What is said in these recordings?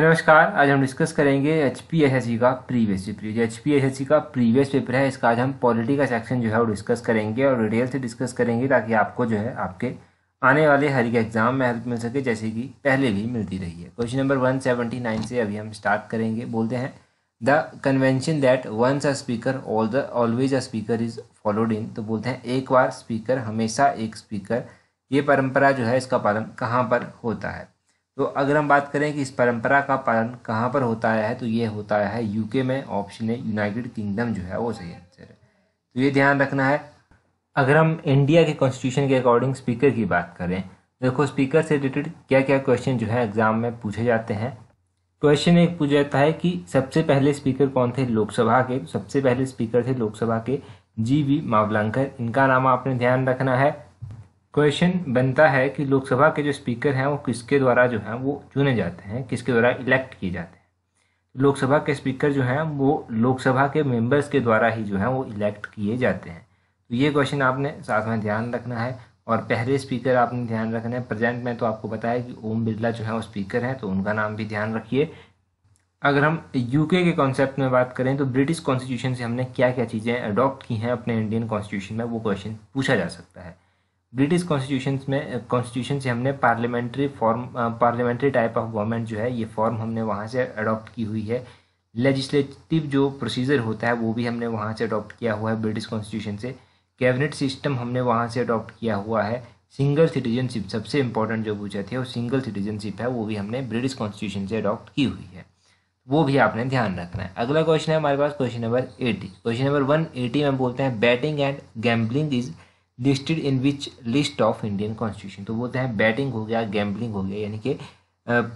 नमस्कार आज हम डिस्कस करेंगे H P S S C का प्रीवियस पेपर जो H P S S C का प्रीवियस पेपर है इसका आज हम पॉलिटी का सेक्शन जो है वो डिस्कस करेंगे और डिटेल से डिस्कस करेंगे ताकि आपको जो है आपके आने वाले हर एक एग्जाम में हेल्प मिल सके जैसे कि पहले भी मिलती रही है question number one seventy nine से अभी हम स्टार्ट करेंगे बोलते हैं the convention that once a speaker all the always a speaker is followed in तो बोलते हैं एक बार स्पीकर हमेशा एक स्पीकर ये परंपरा जो है इसका पालन कहाँ पर होता है तो अगर हम बात करें कि इस परंपरा का पालन कहाँ पर होता है तो ये होता है यूके में ऑप्शन है यूनाइटेड किंगडम जो है वो सही आंसर है तो ये ध्यान रखना है अगर हम इंडिया के कॉन्स्टिट्यूशन के अकॉर्डिंग स्पीकर की बात करें देखो स्पीकर से रिलेटेड क्या क्या क्वेश्चन जो है एग्जाम में पूछे जाते हैं क्वेश्चन एक पूछा जाता है कि सबसे पहले स्पीकर कौन थे लोकसभा के सबसे पहले स्पीकर थे लोकसभा के जी वी मावलांकर इनका नाम आपने ध्यान रखना है क्वेश्चन बनता है कि लोकसभा के जो स्पीकर हैं वो किसके द्वारा जो हैं वो चुने जाते हैं किसके द्वारा इलेक्ट किए जाते हैं लोकसभा के स्पीकर जो हैं वो लोकसभा के मेंबर्स के द्वारा ही जो हैं वो इलेक्ट किए जाते हैं तो ये क्वेश्चन आपने साथ में ध्यान रखना है और पहले स्पीकर आपने ध्यान रखना है प्रेजेंट में तो आपको पता है कि ओम बिरला जो है वो स्पीकर हैं तो उनका नाम भी ध्यान रखिए अगर हम यूके के कॉन्सेप्ट में बात करें तो ब्रिटिश कॉन्स्टिट्यूशन से हमने क्या क्या चीज़ें अडॉप्ट की हैं अपने इंडियन कॉन्स्टिट्यूशन में वो क्वेश्चन पूछा जा सकता है ब्रिटिश कॉन्स्टिट्यूशन में कॉन्स्टिट्यूशन से हमने parliamentary form parliamentary type of government जो है ये फॉर्म हमने वहाँ से अडॉप्ट की हुई है लेजिस्लेटिव जो प्रोसीजर होता है वो भी हमने वहाँ से अडॉप्ट किया हुआ है ब्रिटिश कॉन्स्टिट्यूशन से कैबिनेट सिस्टम हमने वहाँ से अडॉप्ट किया हुआ है सिंगल सिटीजनशिप सबसे इंपॉर्टेंट जो पूछा थे वो सिंगल सिटीजनशिप है वो भी हमने ब्रिटिश कॉन्स्टिट्यूशन से अडॉप्ट की हुई है वो भी आपने ध्यान रखना है अगला क्वेश्चन है हमारे पास question number eighty question number one eighty में बोलते हैं betting and gambling is listed in which list of Indian constitution तो वो तो है बैटिंग हो गया गैम्बलिंग हो गया यानी कि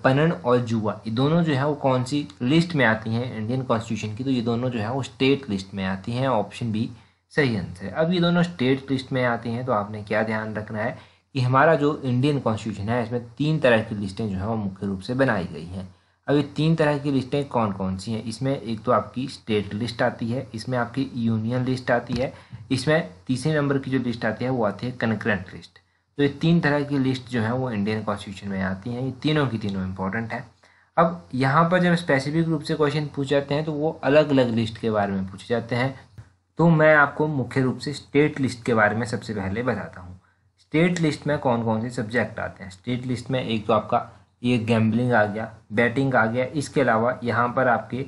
पनन और जुआ ये दोनों जो है वो कौन सी लिस्ट में आती हैं इंडियन कॉन्स्टिट्यूशन की तो ये दोनों जो है वो स्टेट लिस्ट में आती हैं ऑप्शन बी सही आंसर है अब ये दोनों स्टेट लिस्ट में आती हैं तो आपने क्या ध्यान रखना है कि हमारा जो इंडियन कॉन्स्टिट्यूशन है इसमें तीन तरह की लिस्टें जो है वो मुख्य रूप से बनाई गई हैं अब ये तीन तरह की लिस्टें कौन कौन सी हैं इसमें एक तो आपकी स्टेट लिस्ट आती है इसमें आपकी यूनियन लिस्ट आती है इसमें तीसरे नंबर की जो लिस्ट आती है वो आती है कनकरेंट लिस्ट तो ये तीन तरह की लिस्ट जो है वो इंडियन कॉन्स्टिट्यूशन में आती हैं ये तीनों की तीनों इंपॉर्टेंट है अब यहाँ पर जब स्पेसिफिक रूप से क्वेश्चन पूछ जाते हैं तो वो अलग अलग लिस्ट के बारे में पूछे जाते हैं तो मैं आपको मुख्य रूप से स्टेट लिस्ट के बारे में सबसे पहले बताता हूँ स्टेट लिस्ट में कौन कौन से सब्जेक्ट आते हैं स्टेट लिस्ट में एक तो आपका ये गैम्बलिंग आ गया बैटिंग आ गया इसके अलावा यहाँ पर आपके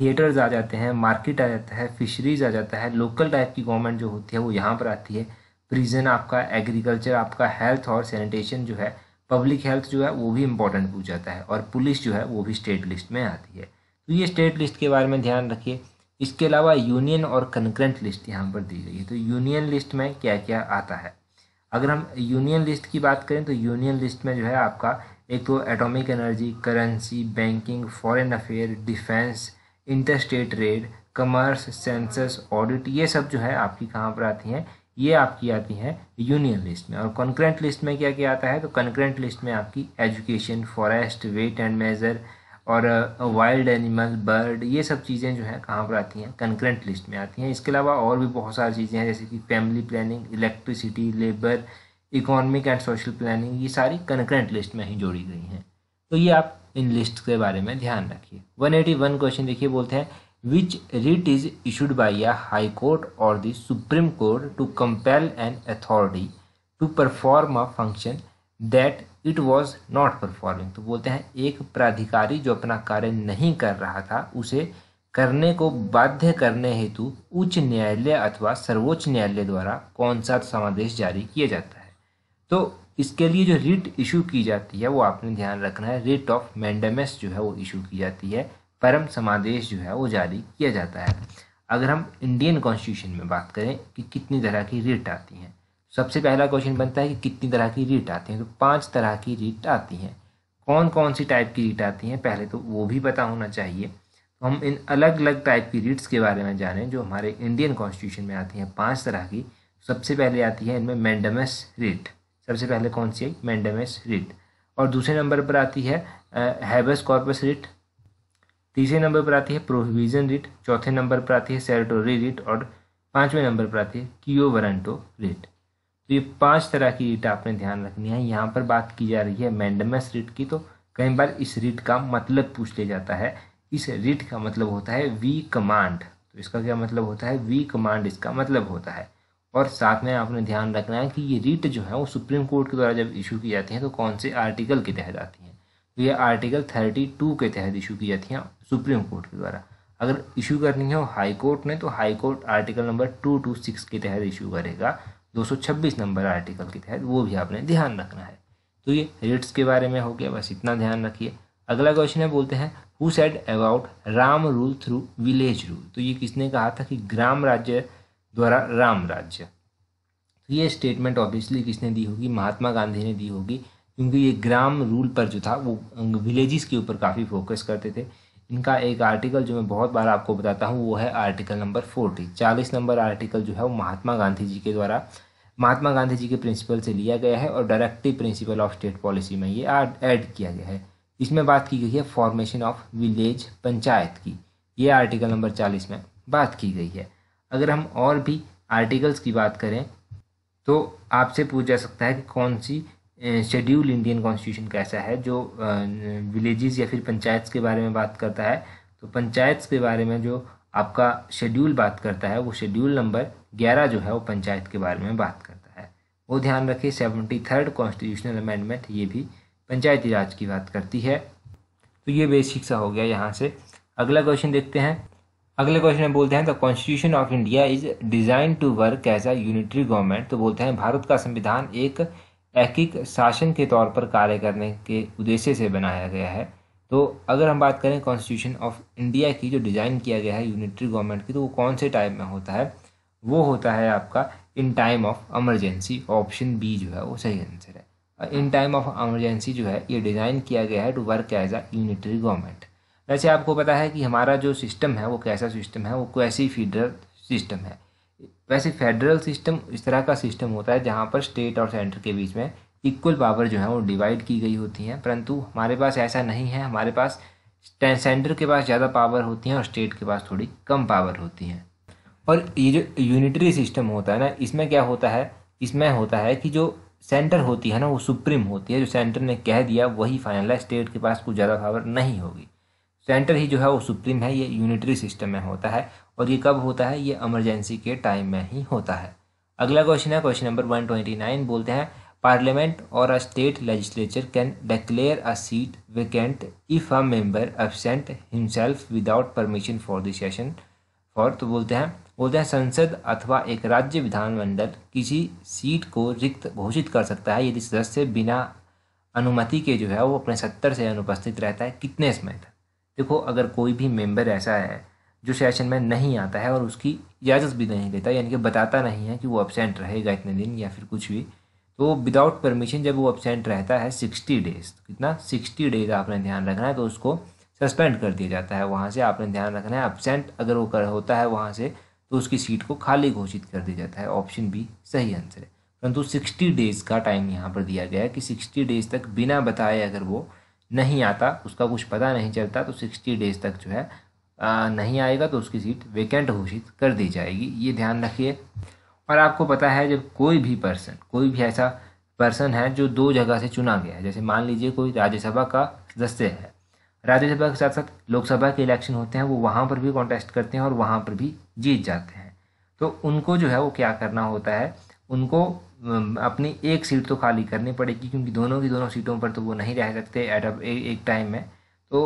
थिएटर्स आ जाते हैं मार्केट आ जाता है फिशरीज आ जाता है लोकल टाइप की गवर्नमेंट जो होती है वो यहाँ पर आती है प्रिजन आपका एग्रीकल्चर आपका हेल्थ और सैनिटेशन जो है पब्लिक हेल्थ जो है वो भी इम्पोर्टेंट पूछ जाता है और पुलिस जो है वो भी स्टेट लिस्ट में आती है तो ये स्टेट लिस्ट के बारे में ध्यान रखिए इसके अलावा यूनियन और कंकरेंट लिस्ट यहाँ पर दी गई है तो यूनियन लिस्ट में क्या क्या आता है अगर हम यूनियन लिस्ट की बात करें तो यूनियन लिस्ट में जो है आपका एक तो atomic energy currency banking foreign affair defence interstate trade commerce census audit ये सब जो है आपकी कहाँ पर आती हैं ये आपकी आती हैं यूनियन लिस्ट में और कंक्रेंट लिस्ट में क्या क्या आता है तो कंक्रेंट लिस्ट में आपकी education forest weight and measure और वाइल्ड एनिमल बर्ड ये सब चीज़ें जो है कहाँ पर आती हैं कंक्रेंट लिस्ट में आती हैं इसके अलावा और भी बहुत सारी चीज़ें हैं जैसे कि family planning electricity labour economic and social planning ये सारी कनकरेंट लिस्ट में ही जोड़ी गई हैं तो ये आप इन लिस्ट के बारे में ध्यान रखिए 181 क्वेश्चन देखिए बोलते हैं which writ is issued by a high court और the supreme court to compel an authority to perform a function that it was not performing तो बोलते हैं एक प्राधिकारी जो अपना कार्य नहीं कर रहा था उसे करने को बाध्य करने हेतु उच्च न्यायालय अथवा सर्वोच्च न्यायालय द्वारा कौन सा समादेश जारी किया जाता है तो इसके लिए जो रिट इशू की जाती है वो आपने ध्यान रखना है रिट ऑफ मैंडमस जो है वो इशू की जाती है परम समादेश जो है वो जारी किया जाता है अगर हम इंडियन कॉन्स्टिट्यूशन में बात करें कि कितनी तरह की रिट आती हैं सबसे पहला क्वेश्चन बनता है कि कितनी तरह की रिट आती हैं तो पांच तरह की रिट आती हैं कौन कौन सी टाइप की रिट आती हैं पहले तो वो भी पता होना चाहिए तो हम इन अलग अलग टाइप की रिट्स के बारे में जानें जो हमारे इंडियन कॉन्स्टिट्यूशन में आती हैं पाँच तरह की सबसे पहले आती है इनमें मैंडमस रिट सबसे पहले कौन सी आई मैंडेमेस रिट और दूसरे नंबर पर आती है हैबस कॉर्पस रिट तीसरे नंबर पर आती है प्रोविजन रिट चौथे नंबर पर आती है सेरेटोरी रिट और पाँचवें नंबर पर आती है कियोवरंटो रिट तो ये पांच तरह की रिट आपने ध्यान रखनी है यहाँ पर बात की जा रही है मैंडमस रिट की तो कई बार इस रिट का मतलब पूछ लिया जाता है इस रिट का मतलब होता है वी कमांड तो इसका क्या मतलब होता है वी कमांड इसका मतलब होता है और साथ में आपने ध्यान रखना है कि ये रीट जो है वो सुप्रीम कोर्ट के द्वारा जब इशू की जाती हैं तो कौन से आर्टिकल के तहत आती हैं तो ये आर्टिकल थर्टी टू के तहत इशू की जाती हैं सुप्रीम कोर्ट के द्वारा अगर इशू करनी है हाई कोर्ट ने तो high court article number two two six के तहत इशू करेगा दो सौ छब्बीस नंबर आर्टिकल के तहत वो भी आपने ध्यान रखना है तो ये रिट्स के बारे में हो गया बस इतना ध्यान रखिए अगला क्वेश्चन है बोलते हैं who said about Ram rule through village rule तो ये किसने कहा था कि ग्राम राज्य द्वारा राम राज्य तो ये स्टेटमेंट ऑब्वियसली किसने दी होगी महात्मा गांधी ने दी होगी क्योंकि ये ग्राम रूल पर जो था वो विलेजेस के ऊपर काफ़ी फोकस करते थे इनका एक आर्टिकल जो मैं बहुत बार आपको बताता हूँ वो है आर्टिकल नंबर फोर्टी चालीस नंबर आर्टिकल जो है वो महात्मा गांधी जी के द्वारा महात्मा गांधी जी के प्रिंसिपल से लिया गया है और directive principle of state policy में ये ऐड किया गया है इसमें बात की गई है फॉर्मेशन ऑफ विलेज पंचायत की ये आर्टिकल नंबर चालीस में बात की गई है अगर हम और भी आर्टिकल्स की बात करें तो आपसे पूछ जा सकता है कि कौन सी शेड्यूल इंडियन कॉन्स्टिट्यूशन कैसा है जो विलेजेस या फिर पंचायत के बारे में बात करता है तो पंचायत के बारे में जो आपका शेड्यूल बात करता है वो शेड्यूल नंबर ग्यारह जो है वो पंचायत के बारे में बात करता है वो ध्यान रखिए सेवेंटी थर्ड कॉन्स्टिट्यूशनल अमेंडमेंट ये भी पंचायती राज की बात करती है तो ये बेसिक सा हो गया यहाँ से अगला क्वेश्चन देखते हैं अगले क्वेश्चन बोलते हैं the constitution of India is design to work as a unitary government तो बोलते हैं भारत का संविधान एक एकिक शासन के तौर पर कार्य करने के उद्देश्य से बनाया गया है तो अगर हम बात करें कॉन्स्टिट्यूशन ऑफ इंडिया की जो डिज़ाइन किया गया है यूनिटरी गवर्नमेंट की तो वो कौन से टाइम में होता है वो होता है आपका in time of emergency option B जो है वो सही आंसर है इन टाइम ऑफ एमरजेंसी जो है ये डिज़ाइन किया गया है to work as a unitary government वैसे आपको पता है कि हमारा जो सिस्टम है वो कैसा सिस्टम है वो कैसी फेडरल सिस्टम है वैसे फेडरल सिस्टम इस तरह का सिस्टम होता है जहाँ पर स्टेट और सेंटर के बीच में इक्वल पावर जो है वो डिवाइड की गई होती हैं परंतु हमारे पास ऐसा नहीं है हमारे पास सेंटर के पास ज़्यादा पावर होती हैं और स्टेट के पास थोड़ी कम पावर होती हैं और ये जो यूनिटरी सिस्टम होता है ना इसमें क्या होता है इसमें होता है कि जो सेंटर होती है ना वो सुप्रीम होती है जो सेंटर ने कह दिया वही फाइनल है स्टेट के पास कुछ ज़्यादा पावर नहीं होगी सेंटर ही जो है वो सुप्रीम है ये यूनिटरी सिस्टम में होता है और ये कब होता है ये इमरजेंसी के टाइम में ही होता है अगला क्वेश्चन है question number one twenty nine बोलते हैं पार्लियामेंट और a state legislature can declare a seat vacant if a member absent himself without permission for the session for तो बोलते हैं बोलते हैं संसद अथवा एक राज्य विधानमंडल किसी सीट को रिक्त घोषित कर सकता है यदि सदस्य बिना अनुमति के जो है वो अपने सत्तर से अनुपस्थित रहता है कितने समय तक देखो अगर कोई भी मेंबर ऐसा है जो सेशन में नहीं आता है और उसकी इजाज़त भी नहीं देता यानी कि बताता नहीं है कि वो एबसेंट रहेगा इतने दिन या फिर कुछ भी तो विदाउट परमिशन जब वो एबसेंट रहता है सिक्सटी डेज तो कितना सिक्सटी डेज आपने ध्यान रखना है तो उसको सस्पेंड कर दिया जाता है वहाँ से आपने ध्यान रखना है एबसेंट अगर वो कर होता है वहाँ से तो उसकी सीट को खाली घोषित कर दिया जाता है ऑप्शन बी सही आंसर है परंतु सिक्सटी डेज़ का टाइम यहाँ पर दिया गया है कि सिक्सटी डेज़ तक बिना बताए अगर वो नहीं आता उसका कुछ पता नहीं चलता तो सिक्सटी डेज तक जो है आ, नहीं आएगा तो उसकी सीट वेकेंट घोषित कर दी जाएगी ये ध्यान रखिए और आपको पता है जब कोई भी पर्सन कोई भी ऐसा पर्सन है जो दो जगह से चुना गया है जैसे मान लीजिए कोई राज्यसभा का सदस्य है राज्यसभा के साथ साथ लोकसभा के इलेक्शन होते हैं वो वहाँ पर भी कॉन्टेस्ट करते हैं और वहाँ पर भी जीत जाते हैं तो उनको जो है वो क्या करना होता है उनको अपनी एक सीट तो खाली करनी पड़ेगी क्योंकि दोनों की दोनों सीटों पर तो वो नहीं रह सकते एट अब एक टाइम में तो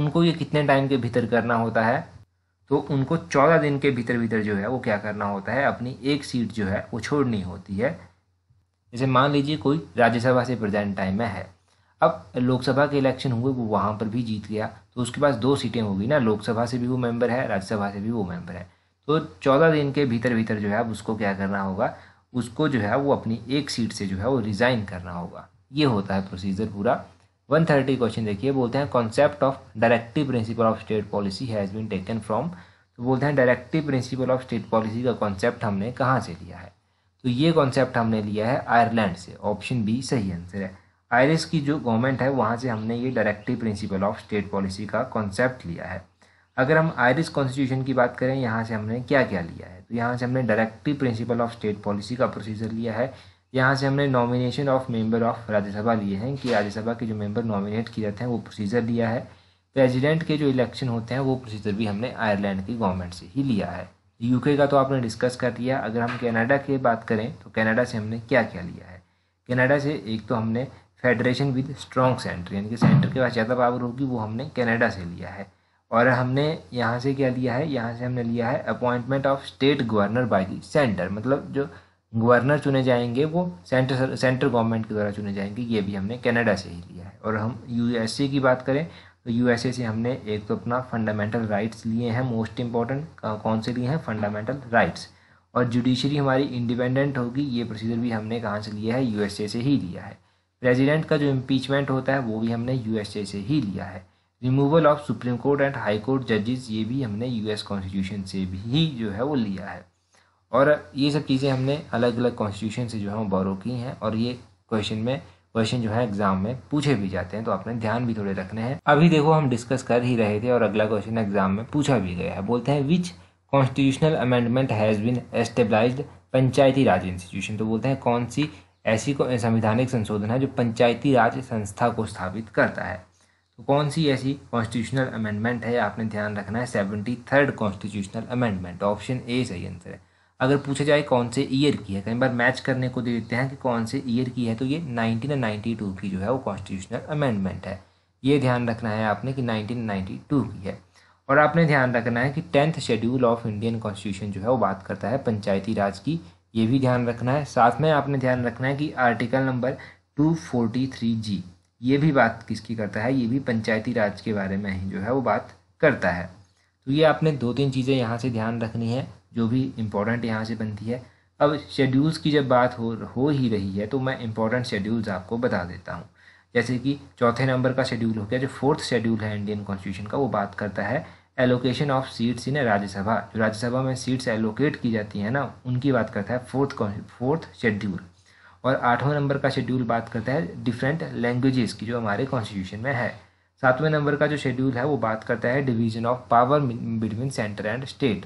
उनको ये कितने टाइम के भीतर करना होता है तो उनको चौदह दिन के भीतर भीतर जो है वो क्या करना होता है अपनी एक सीट जो है वो छोड़नी होती है जैसे मान लीजिए कोई राज्यसभा से प्रेजेंट टाइम में है अब लोकसभा के इलेक्शन हुए वो वहाँ पर भी जीत गया तो उसके पास दो सीटें होगी ना लोकसभा से भी वो मेंबर है राज्यसभा से भी वो मेंबर है तो चौदह दिन के भीतर भीतर जो है अब उसको क्या करना होगा उसको जो है वो अपनी एक सीट से जो है वो रिज़ाइन करना होगा ये होता है प्रोसीजर पूरा वन थर्टी क्वेश्चन देखिए बोलते हैं concept of directive principle of state policy has been taken from तो बोलते हैं directive principle of state policy का कॉन्सेप्ट हमने कहाँ से लिया है तो ये कॉन्सेप्ट हमने लिया है आयरलैंड से ऑप्शन बी सही आंसर है आयरिस की जो गवर्नमेंट है वहाँ से हमने ये directive principle of state policy का कॉन्सेप्ट लिया है अगर हम आयरिश कॉन्स्टिट्यूशन की बात करें यहाँ से हमने क्या क्या लिया है तो यहाँ से हमने directive principle of state policy का प्रोसीजर लिया है यहाँ से हमने nomination of member of Rajya Sabha लिए हैं कि राज्यसभा के जो मेंबर नॉमिनेट किए जाते हैं वो प्रोसीजर लिया है प्रेजिडेंट के जो इलेक्शन होते हैं वो प्रोसीजर भी हमने आयरलैंड की गवर्नमेंट से ही लिया है यूके का तो आपने डिस्कस कर लिया अगर हम कनाडा की बात करें तो कनाडा से हमने क्या क्या लिया है कनाडा से एक तो हमने फेडरेशन विद स्ट्रॉन्ग सेंटर यानी कि सेंटर के पास ज़्यादा पावर होगी वो हमने कनाडा से लिया है और हमने यहाँ से क्या लिया है यहाँ से हमने लिया है appointment of state governor by the centre मतलब जो गवर्नर चुने जाएंगे वो सेंटर सेंटर गवर्नमेंट के द्वारा चुने जाएंगे ये भी हमने कनाडा से ही लिया है और हम यूएसए की बात करें तो यूएसए से हमने एक तो अपना फंडामेंटल राइट्स लिए हैं मोस्ट इम्पॉर्टेंट कौन से लिए हैं फंडामेंटल राइट्स और जुडिशरी हमारी इंडिपेंडेंट होगी ये प्रोसीजर भी हमने कहाँ से लिया है यूएसए से ही लिया है प्रेजिडेंट का जो इम्पीचमेंट होता है वो भी हमने यूएसए से ही लिया है removal of Supreme Court and High Court जजेस ये भी हमने यूएस कॉन्स्टिट्यूशन से भी जो है वो लिया है और ये सब चीज़ें हमने अलग अलग कॉन्स्टिट्यूशन से जो है वो बोरो की हैं और ये क्वेश्चन में क्वेश्चन जो है एग्जाम में पूछे भी जाते हैं तो आपने ध्यान भी थोड़े रखने हैं अभी देखो हम डिस्कस कर ही रहे थे और अगला क्वेश्चन एग्जाम में पूछा भी गया है बोलते हैं which constitutional amendment has been established Panchayati Raj institution तो बोलते हैं कौन सी ऐसी संवैधानिक संशोधन है जो पंचायती राज संस्था को स्थापित करता है तो कौन सी ऐसी कॉन्स्टिट्यूशनल अमेंडमेंट है आपने ध्यान रखना है seventy third constitutional amendment option A सही आंसर है अगर पूछा जाए कौन से ईयर की है कई बार मैच करने को दे देते हैं कि कौन से ईयर की है तो ये नाइनटीन टू की जो है वो कॉन्स्टिट्यूशनल अमेंडमेंट है ये ध्यान रखना है आपने कि टू की है और आपने ध्यान रखना है कि tenth schedule of Indian constitution जो है वो बात करता है पंचायती राज की ये भी ध्यान रखना है साथ में आपने ध्यान रखना है कि article number two forty three G ये भी बात किसकी करता है ये भी पंचायती राज के बारे में ही जो है वो बात करता है तो ये आपने दो तीन चीज़ें यहाँ से ध्यान रखनी है जो भी इम्पोर्टेंट यहाँ से बनती है अब शेड्यूल्स की जब बात हो हो ही रही है तो मैं इम्पोर्टेंट शेड्यूल्स आपको बता देता हूँ जैसे कि चौथे नंबर का शेड्यूल हो गया जो फोर्थ शेड्यूल है इंडियन कॉन्स्टिट्यूशन का वो बात करता है allocation of seats in Rajya Sabha जो राज्यसभा में सीट्स एलोकेट की जाती है ना उनकी बात करता है फोर्थ फोर्थ शेड्यूल और आठवें नंबर का शेड्यूल बात करता है डिफरेंट लैंग्वेजेस की जो हमारे कॉन्स्टिट्यूशन में है सातवें नंबर का जो शेड्यूल है वो बात करता है division of power between centre and state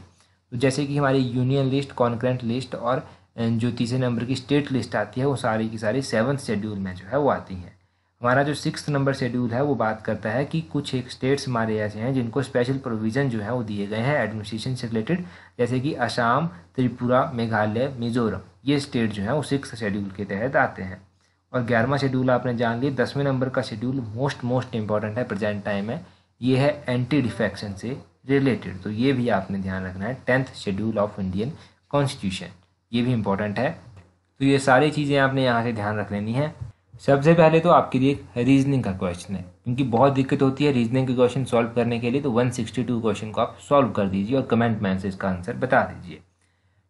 तो जैसे कि हमारी यूनियन लिस्ट कॉन्क्रेंट लिस्ट और जो तीसरे नंबर की स्टेट लिस्ट आती है वो सारी की सारी सेवन्थ शेड्यूल में जो है वो आती हैं हमारा जो सिक्स नंबर शेड्यूल है वो बात करता है कि कुछ एक स्टेट्स हमारे ऐसे हैं जिनको स्पेशल प्रोविज़न जो है वो दिए गए हैं एडमिनिस्ट्रेशन से रिलेटेड जैसे कि असम त्रिपुरा मेघालय मिजोरम ये स्टेट जो है वो सिक्स शेड्यूल के तहत आते हैं और ग्यारहवा शेड्यूल आपने जान लिया दसवें नंबर का शेड्यूल मोस्ट मोस्ट इंपॉर्टेंट है प्रेजेंट टाइम में ये है एंटी डिफेक्शन से रिलेटेड तो ये भी आपने ध्यान रखना है tenth schedule of Indian constitution ये भी इंपॉर्टेंट है तो ये सारी चीज़ें आपने यहाँ से ध्यान रख लेनी है सबसे पहले तो आपके लिए रीजनिंग का क्वेश्चन है क्योंकि बहुत दिक्कत होती है रीजनिंग के क्वेश्चन सॉल्व करने के लिए तो 162 क्वेश्चन को आप सॉल्व कर दीजिए और कमेंट में से इसका आंसर बता दीजिए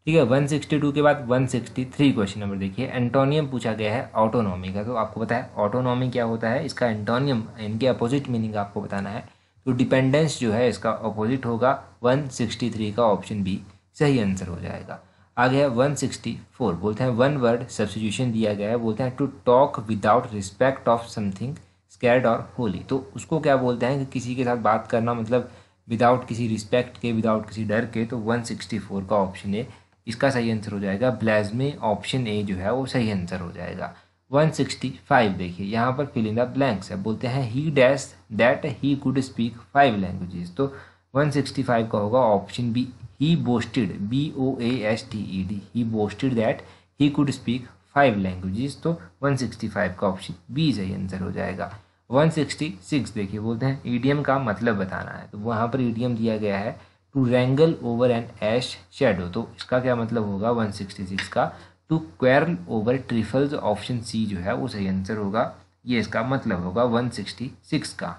ठीक है 162 के बाद 163 क्वेश्चन नंबर देखिए एंटोनियम पूछा गया है ऑटोनॉमी का तो आपको पता है ऑटोनॉमी क्या होता है इसका एंटोनियम इनके अपोजिट मीनिंग आपको बताना है तो डिपेंडेंस जो है इसका अपोजिट होगा 163 का ऑप्शन बी सही आंसर हो जाएगा आगे है 164 बोलते हैं वन वर्ड सब्सिट्यूशन दिया गया है बोलते हैं to talk without respect of something sacred और होली तो उसको क्या बोलते हैं कि किसी के साथ बात करना मतलब विदाउट किसी रिस्पेक्ट के विदाउट किसी डर के तो 164 का ऑप्शन है इसका सही आंसर हो जाएगा ब्लैज में ऑप्शन ए जो है वो सही आंसर हो जाएगा 165 देखिए यहाँ पर फिलिंग इन द ब्लैंक्स है बोलते हैं he dash that he could speak five languages तो 165 का होगा option B he boasted B O A S T E D he boasted that he could speak five languages तो 165 का option B सही answer हो जाएगा 166 देखिए बोलते हैं ईडीएम का मतलब बताना है तो वहाँ पर ईडीएम दिया गया है to over an ass's shadow तो इसका क्या मतलब होगा 166 का to quarrel over trifles option C जो है वो सही आंसर होगा ये इसका मतलब होगा 166 का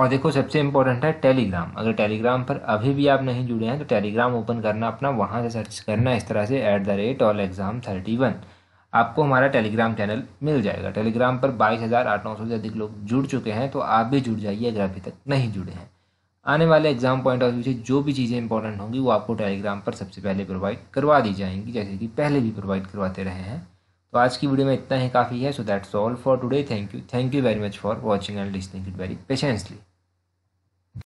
और देखो सबसे इम्पोर्टेंट है टेलीग्राम अगर टेलीग्राम पर अभी भी आप नहीं जुड़े हैं तो टेलीग्राम ओपन करना अपना वहाँ से सर्च करना इस तरह से at the rate all exam thirty one आपको हमारा टेलीग्राम चैनल मिल जाएगा टेलीग्राम पर बाईस हज़ार आठ नौ सौ से अधिक लोग जुड़ चुके हैं तो आप भी जुड़ जाइए अगर अभी तक नहीं जुड़े हैं आने वाले एग्जाम पॉइंट ऑफ व्यू से जो भी चीज़ें इंपॉर्टेंट होंगी वो आपको टेलीग्राम पर सबसे पहले प्रोवाइड करवा दी जाएंगी जैसे कि पहले भी प्रोवाइड करवाते रहे हैं तो आज की वीडियो में इतना ही काफ़ी है so that's all for today thank you thank you very much for watching and listening it very patiently